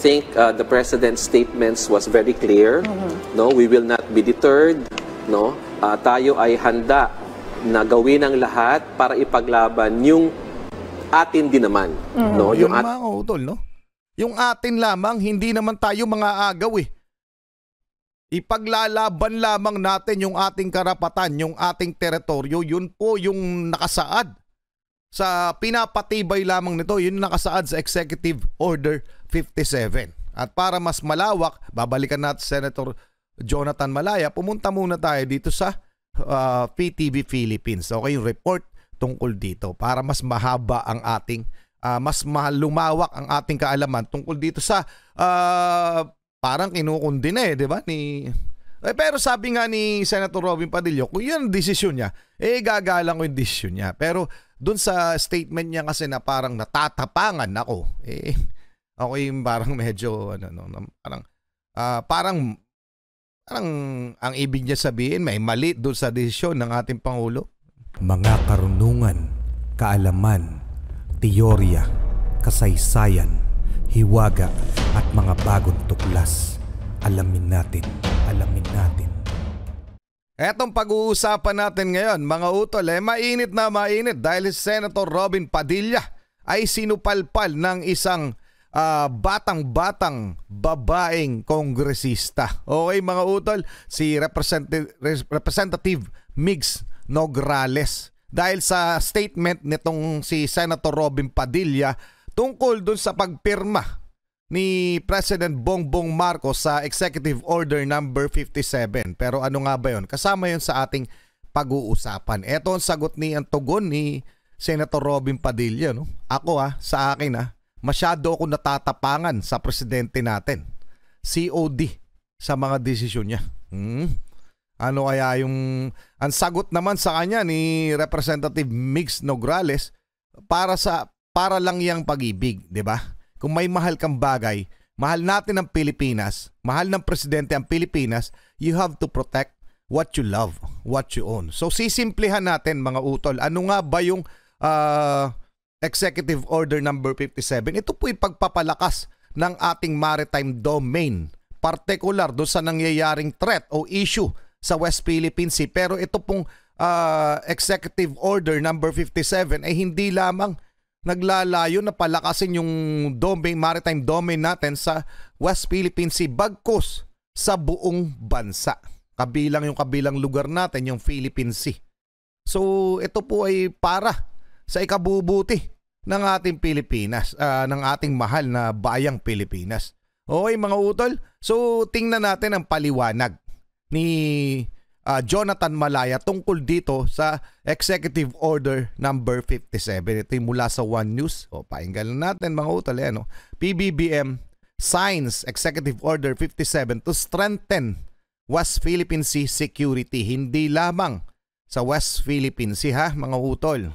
think uh, the president's statements was very clear. Mm-hmm. No, we will not be deterred. No, uh, tayo ay handa na gawin ang lahat para ipaglaban yung atin din naman. Mm-hmm. No, yung, at- mga utol, oh, no? Yung atin lamang, hindi naman tayo mga agaw eh. Ipaglalaban lamang natin yung ating karapatan, yung ating teritoryo, yun po yung nakasaad. Sa pinapatibay lamang nito, yun nakasaad sa executive order 57. At para mas malawak, babalikan natin Senator Jonathan Malaya. Pumunta muna tayo dito sa uh, ah, PTV Philippines. Okay, yung report tungkol dito para mas mahaba ang ating uh, mas lumawak ang ating kaalaman tungkol dito sa uh, parang kinukundi eh, 'di ba? Ni eh, pero sabi nga ni Senator Robin Padillo, kung yun ang desisyon niya, eh gagalang ko yung desisyon niya. Pero dun sa statement niya kasi na parang natatapangan ako, eh ako yung parang medyo ano no, parang uh, parang parang ang ibig niya sabihin may mali doon sa desisyon ng ating pangulo. Mga karunungan, kaalaman, teorya, kasaysayan, hiwaga at mga bagong tuklas. Alamin natin, alamin natin. Etong pag-uusapan natin ngayon, mga utol, eh, mainit na mainit dahil si Senator Robin Padilla ay sinupalpal ng isang uh, batang-batang babaeng kongresista. Okay mga utol, si Representative, Representative Mix Nograles. Dahil sa statement nitong si Senator Robin Padilla tungkol dun sa pagpirma ni President Bongbong Marcos sa Executive Order number 57. Pero ano nga ba 'yon? Kasama 'yon sa ating pag-uusapan. Ito ang sagot ni ang tugon ni Senator Robin Padilla, no? Ako ah, sa akin ah, masyado ako natatapangan sa presidente natin. COD sa mga desisyon niya. Hmm. Ano kaya yung... Ang sagot naman sa kanya ni Representative Mix Nograles para sa para lang yang pag-ibig, 'di ba? Kung may mahal kang bagay, mahal natin ang Pilipinas, mahal ng presidente ang Pilipinas, you have to protect what you love, what you own. So sisimplihan natin mga utol, ano nga ba yung uh, Executive Order Number 57, ito po ay pagpapalakas ng ating maritime domain, partikular do sa nangyayaring threat o issue sa West Philippine Sea. Pero ito pong uh, Executive Order Number 57 ay hindi lamang naglalayo na palakasin yung domain, maritime domain natin sa West Philippine Sea bagkus sa buong bansa. Kabilang yung kabilang lugar natin, yung Philippine Sea. So ito po ay para sa ikabubuti ng ating Pilipinas, uh, ng ating mahal na bayang Pilipinas. Okay mga utol, so tingnan natin ang paliwanag ni uh, Jonathan Malaya tungkol dito sa Executive Order number 57. Ito yung mula sa One News. O, painggan natin mga utol. Yan, no? PBBM signs Executive Order 57 to strengthen West Philippine Sea security. Hindi lamang sa West Philippine Sea ha mga utol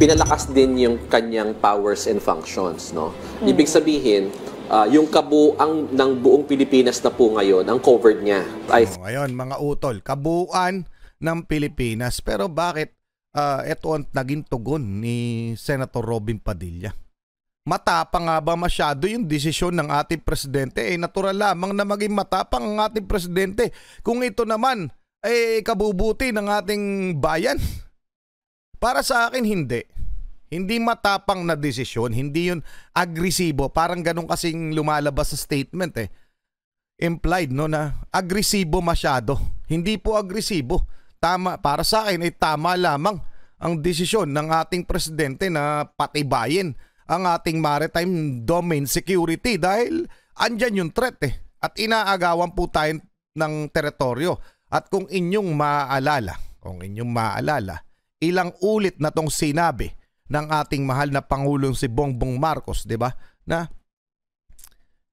pinalakas din yung kanyang powers and functions, no? Ibig mm. sabihin, uh, yung kabuang ng buong Pilipinas na po ngayon, ang covered niya. Ay- Oh, ayun, mga utol, kabuuan ng Pilipinas. Pero bakit uh, ah, ito ang naging tugon ni Senator Robin Padilla? Matapang nga ba masyado yung desisyon ng ating presidente? Eh natural lamang na maging matapang ang ating presidente. Kung ito naman, eh kabubuti ng ating bayan. Para sa akin, hindi. Hindi matapang na desisyon, hindi yun agresibo. Parang ganun kasing lumalabas sa statement eh. Implied no na agresibo masyado. Hindi po agresibo. Tama, para sa akin ay eh, tama lamang ang desisyon ng ating presidente na patibayin ang ating maritime domain security dahil andyan yung threat eh. At inaagawan po tayo ng teritoryo. At kung inyong maaalala, kung inyong maaalala, ilang ulit na tong sinabi ng ating mahal na Pangulong si Bongbong Marcos, di ba? Na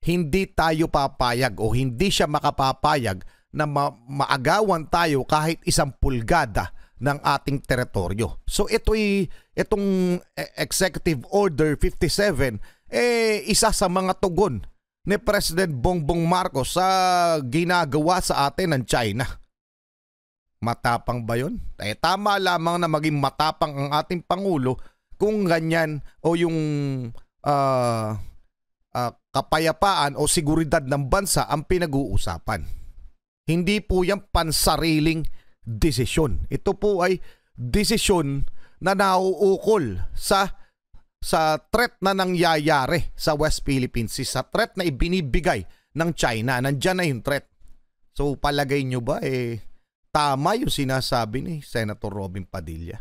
hindi tayo papayag o hindi siya makapapayag na ma- maagawan tayo kahit isang pulgada ng ating teritoryo. So ito'y itong e-, Executive Order 57 eh isa sa mga tugon ni President Bongbong Marcos sa ginagawa sa atin ng China. Matapang ba yun? Eh tama lamang na maging matapang ang ating Pangulo kung ganyan o yung uh, uh, kapayapaan o seguridad ng bansa ang pinag-uusapan. Hindi po yan pansariling desisyon. Ito po ay desisyon na nauukol sa sa threat na nangyayari sa West Philippine Sea, sa threat na ibinibigay ng China. Nandiyan na yung threat. So palagay nyo ba eh tama yung sinasabi ni Senator Robin Padilla.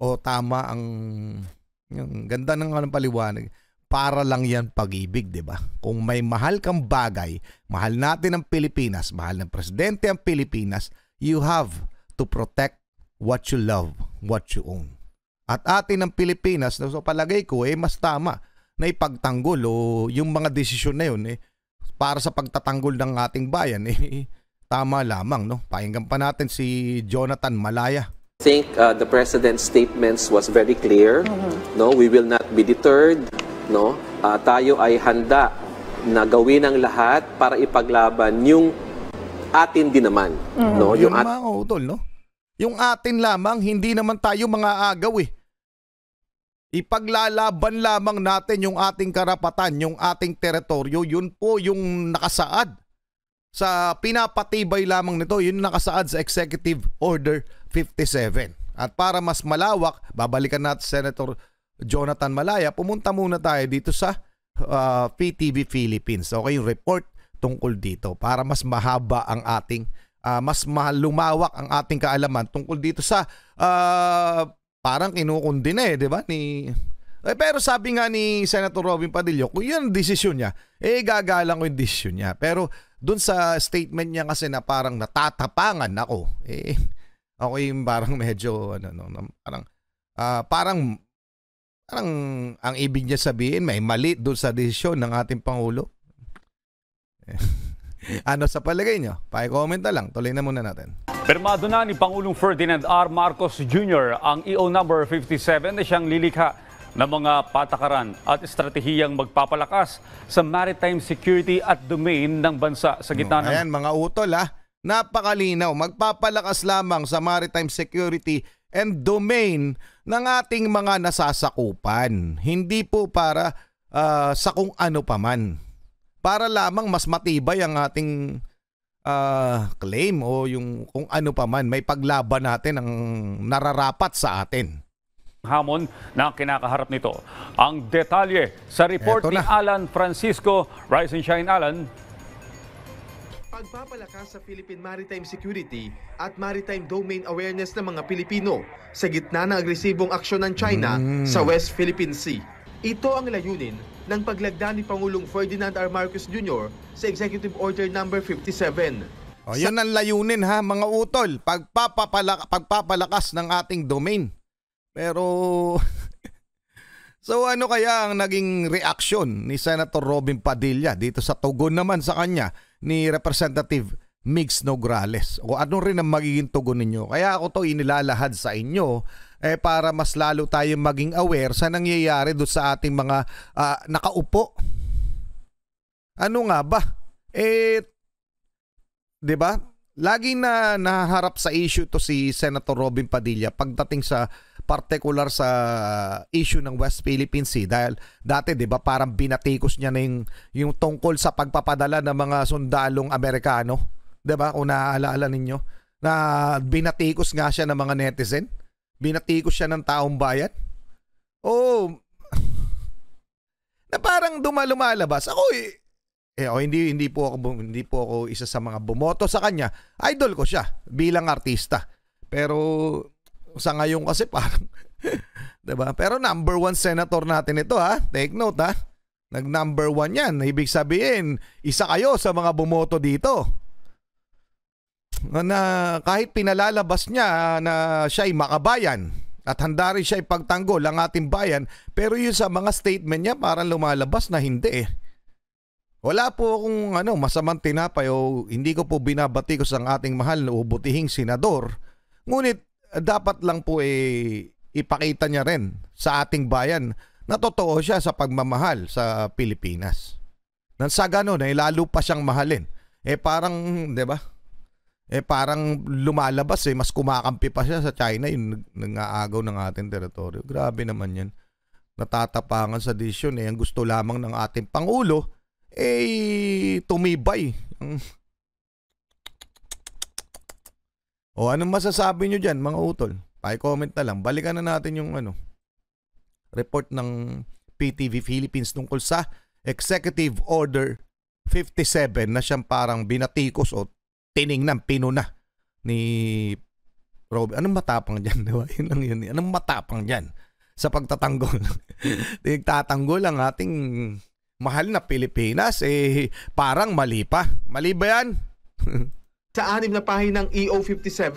O tama ang yung ganda ng kanang paliwanag. Para lang yan pag-ibig, di ba? Kung may mahal kang bagay, mahal natin ang Pilipinas, mahal ng presidente ang Pilipinas, you have to protect what you love, what you own. At atin ang Pilipinas, na so palagay ko, eh, mas tama na ipagtanggol o yung mga desisyon na yun, eh, para sa pagtatanggol ng ating bayan, eh, Tama lamang, no? Pakinggan pa natin si Jonathan Malaya. I think uh, the president's statements was very clear. No, we will not be deterred. No, uh, tayo ay handa na gawin ang lahat para ipaglaban yung atin din naman. Mm-hmm. No, yung, yung at- mga utol, oh, no? Yung atin lamang, hindi naman tayo mga agaw eh. Ipaglalaban lamang natin yung ating karapatan, yung ating teritoryo, yun po yung nakasaad sa pinapatibay lamang nito, yun nakasaad sa Executive Order 57. At para mas malawak, babalikan natin Senator Jonathan Malaya, pumunta muna tayo dito sa uh, ah, PTV Philippines. Okay, yung report tungkol dito para mas mahaba ang ating uh, mas lumawak ang ating kaalaman tungkol dito sa uh, parang kinukundi na eh, 'di ba ni eh, pero sabi nga ni Senator Robin Padillo, kung yun ang desisyon niya, eh gagalang ko yung desisyon niya. Pero dun sa statement niya kasi na parang natatapangan ako, eh ako yung parang medyo, ano, no, parang, uh, parang, parang ang ibig niya sabihin, may mali dun sa desisyon ng ating Pangulo. Eh, ano sa palagay niyo? pa comment na lang. Tuloy na muna natin. Permado na ni Pangulong Ferdinand R. Marcos Jr. ang EO number 57 na siyang lilikha na mga patakaran at estratehiyang magpapalakas sa maritime security at domain ng bansa sa gitna oh, ng... Ayan, mga utol ha. Ah. Napakalinaw. Magpapalakas lamang sa maritime security and domain ng ating mga nasasakupan. Hindi po para uh, sa kung ano paman. Para lamang mas matibay ang ating uh, claim o yung kung ano paman. May paglaban natin ang nararapat sa atin hamon na kinakaharap nito. Ang detalye sa report Eto ni na. Alan Francisco. Rise and Shine, Alan. Pagpapalakas sa Philippine Maritime Security at Maritime Domain Awareness ng mga Pilipino sa gitna ng agresibong aksyon ng China Mm. sa West Philippine Sea. Ito ang layunin ng paglagda ni Pangulong Ferdinand R. Marcos Jr. sa Executive Order Number 57 O, yun ang layunin ha, mga utol. pagpapalakas ng ating domain. Pero So ano kaya ang naging reaksyon ni Senator Robin Padilla dito sa tugon naman sa kanya ni Representative Mix Nograles? O ano rin ang magiging tugon ninyo? Kaya ako to inilalahad sa inyo eh, para mas lalo tayong maging aware sa nangyayari do sa ating mga uh, nakaupo. Ano nga ba? Eh, 'di ba? Lagi na naharap sa issue to si Senator Robin Padilla pagdating sa particular sa issue ng West Philippine Sea dahil dati 'di ba parang binatikos niya na yung, yung tungkol sa pagpapadala ng mga sundalong Amerikano, 'di ba? Kung naaalala ninyo na binatikos nga siya ng mga netizen, binatikos siya ng taong bayan. Oh, na parang dumalumalabas. Ako eh, eh oh, hindi hindi po ako hindi po ako isa sa mga bumoto sa kanya. Idol ko siya bilang artista. Pero sa ngayon kasi parang, 'di ba Pero number one senator natin ito ha. Take note ha. Nag number one yan. Ibig sabihin, isa kayo sa mga bumoto dito. Na kahit pinalalabas niya ah, na siya ay makabayan at handa rin siya ipagtanggol ang ating bayan, pero yun sa mga statement niya parang lumalabas na hindi eh. Wala po akong ano, masamang tinapay o hindi ko po binabati ko sa ating mahal na ubutihing senador. Ngunit dapat lang po eh, ipakita niya rin sa ating bayan na totoo siya sa pagmamahal sa Pilipinas. Nang sa ganun, eh, lalo pa siyang mahalin. Eh parang, di ba? Eh parang lumalabas eh, mas kumakampi pa siya sa China yung nangaagaw ng ating teritoryo. Grabe naman yan. Natatapangan sa desisyon eh. Ang gusto lamang ng ating Pangulo, eh tumibay. O anong masasabi nyo dyan mga utol? Pa-comment na lang. Balikan na natin yung ano, report ng PTV Philippines tungkol sa Executive Order 57 na siyang parang binatikos o tiningnan, pino na ni Rob. Anong matapang dyan? Diba? Yun lang yun. Anong matapang dyan sa pagtatanggol? Nagtatanggol ang ating mahal na Pilipinas. Eh, parang mali pa. Mali ba yan? Sa anim na pahinang EO57,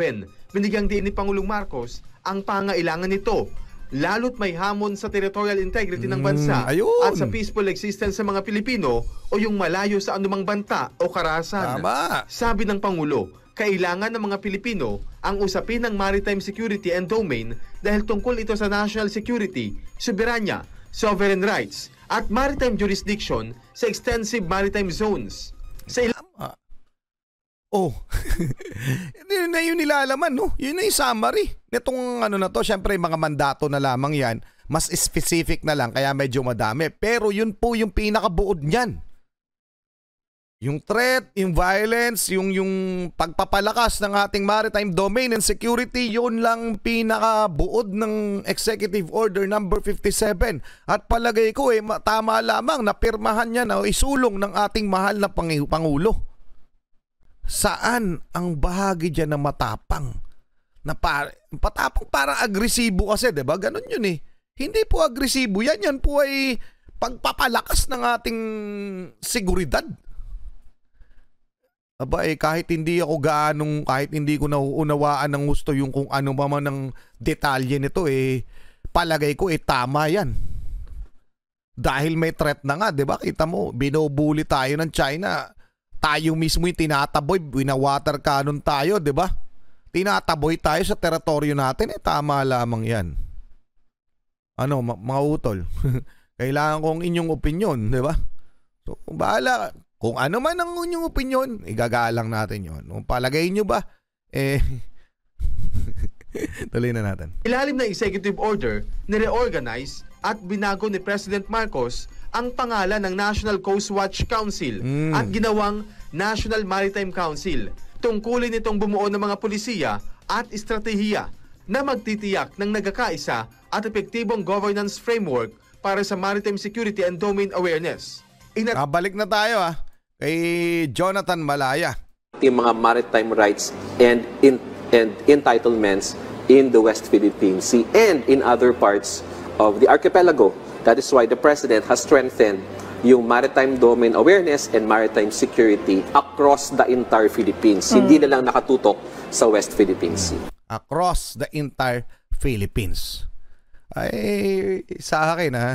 binigyang din ni Pangulong Marcos ang pangailangan nito lalo't may hamon sa territorial integrity ng bansa mm, ayun. at sa peaceful existence sa mga Pilipino o yung malayo sa anumang banta o karahasan. Tama. Sabi ng Pangulo, kailangan ng mga Pilipino ang usapin ng maritime security and domain dahil tungkol ito sa national security, soberanya, sovereign rights, at maritime jurisdiction sa extensive maritime zones. Sa ilang... Oh. yun na yung nilalaman, no? Yun na yung summary. Itong ano na to, syempre mga mandato na lamang yan. Mas specific na lang, kaya medyo madami. Pero yun po yung pinakabuod niyan. Yung threat, yung violence, yung, yung pagpapalakas ng ating maritime domain and security, yun lang pinakabuod ng Executive Order number no. 57. At palagay ko eh, tama lamang na pirmahan niya na isulong ng ating mahal na Pangulo saan ang bahagi diyan na matapang? Na pa, patapang parang agresibo kasi, di ba? ganun yun eh. Hindi po agresibo yan. Yan po ay pagpapalakas ng ating seguridad. Aba eh, kahit hindi ako gaanong, kahit hindi ko nauunawaan ng gusto yung kung ano pa man ng detalye nito eh, palagay ko eh tama yan. Dahil may threat na nga, di ba? Kita mo, binubuli tayo ng China tayo mismo yung tinataboy, winawater cannon tayo, di ba? Tinataboy tayo sa teritoryo natin, eh tama lamang yan. Ano, mga utol, kailangan kong inyong opinion, di ba? So, kung bahala, kung ano man ang inyong opinion, igagalang natin yon. Kung palagay nyo ba, eh, tuloy na natin. Ilalim na executive order, nireorganize at binago ni President Marcos ang pangalan ng National Coast Watch Council mm. at ginawang National Maritime Council. Tungkulin nitong bumuo ng mga polisiya at estratehiya na magtitiyak ng nagkakaisa at epektibong governance framework para sa maritime security and domain awareness. Inat- Kabalik na tayo ah kay Jonathan Malaya. Yung mga maritime rights and in, and entitlements in the West Philippine Sea and in other parts of the archipelago. That is why the President has strengthened yung maritime domain awareness and maritime security across the entire Philippines. Mm. Hindi na lang nakatutok sa West Philippine Sea. Across the entire Philippines. Ay, sa akin ha,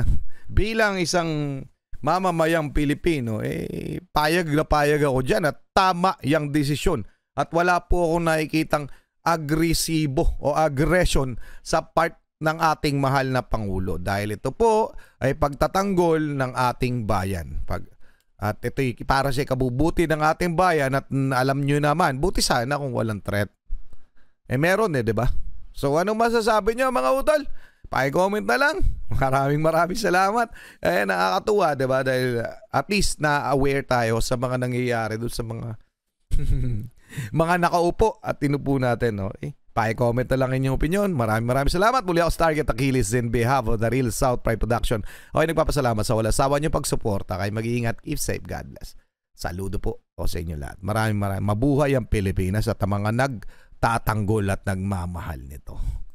bilang isang mamamayang Pilipino, eh, payag na payag ako dyan at tama yung desisyon. At wala po akong nakikitang agresibo o aggression sa part ng ating mahal na Pangulo dahil ito po ay pagtatanggol ng ating bayan. Pag, at ito para sa kabubuti ng ating bayan at alam niyo naman, buti sana kung walang threat. Eh meron eh, di ba? So anong masasabi niyo mga utol? pa comment na lang. Maraming maraming salamat. Eh nakakatuwa, 'di ba? Dahil uh, at least na-aware tayo sa mga nangyayari doon sa mga mga nakaupo at tinupo natin, no? Eh, pa-comment na lang inyong opinion. Maraming maraming salamat. Muli ako sa Target Achilles in behalf of the Real South Pride Production. Okay, nagpapasalamat sa wala sawa niyong pagsuporta. kay mag-iingat. If safe, God bless. Saludo po o sa inyo lahat. Maraming maraming. Mabuhay ang Pilipinas at ang mga nagtatanggol at nagmamahal nito.